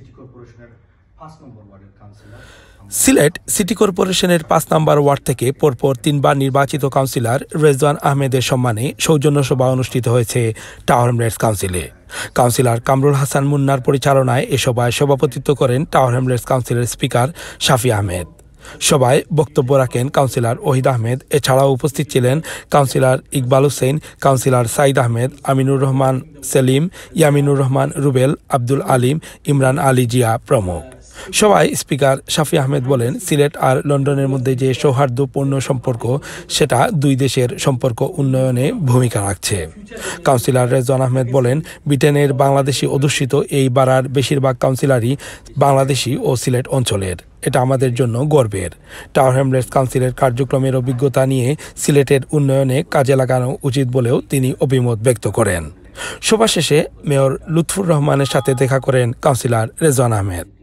Sylhet city কর্পোরেশনের পাঁচ নম্বর word থেকে পরপর তিনবার নির্বাচিত কাউন্সিলর রেজওয়ান আহমেদের সম্মানে সৌজন্য সভা অনুষ্ঠিত হয়েছে টাওয়ার হ্যামলেটস কাউন্সিলে কাউন্সিলর কামরুল হাসান মুন্নার পরিচালনায় এ সভায় সভাপতিত্ব করেন টাওয়ার হ্যামলেটস কাউন্সিলের স্পিকার শাফি আহমেদ সবাই বক্তব্য রাখেন কাউন্সিলর ওহিদ আহমেদ এছাড়াও উপস্থিত ছিলেন কাউন্সিলর ইকবাল হুসেন কাউন্সিলর সাইদ আহমেদ আমিনুর রহমান সেলিম ইয়ামিনুর রহমান রুবেল আব্দুল আলিম ইমরান আলী জিয়া প্রমুখ সবাই স্পিকার শাফি আহমেদ বলেন সিলেট আর লন্ডনের মধ্যে যে সৌহার্দ্যপূর্ণ সম্পর্ক সেটা দুই দেশের সম্পর্ক উন্নয়নে ভূমিকা রাখছে কাউন্সিলর রেজন আহমেদ বলেন ব্রিটেনের বাংলাদেশি অধ্যুষিত এই বারার বেশিরভাগ কাউন্সিলরই বাংলাদেশি ও সিলেট অঞ্চলের এটা আমাদের জন্য গর্বের টাওয়ার হ্যামলেটস কাউন্সিলের কার্যক্রমের অভিজ্ঞতা নিয়ে সিলেটের উন্নয়নে কাজে লাগানো উচিত বলেও তিনি অভিমত ব্যক্ত করেন সভা শেষে মেয়র লুৎফুর রহমানের সাথে দেখা করেন কাউন্সিলর রেজওয়ান আহমেদ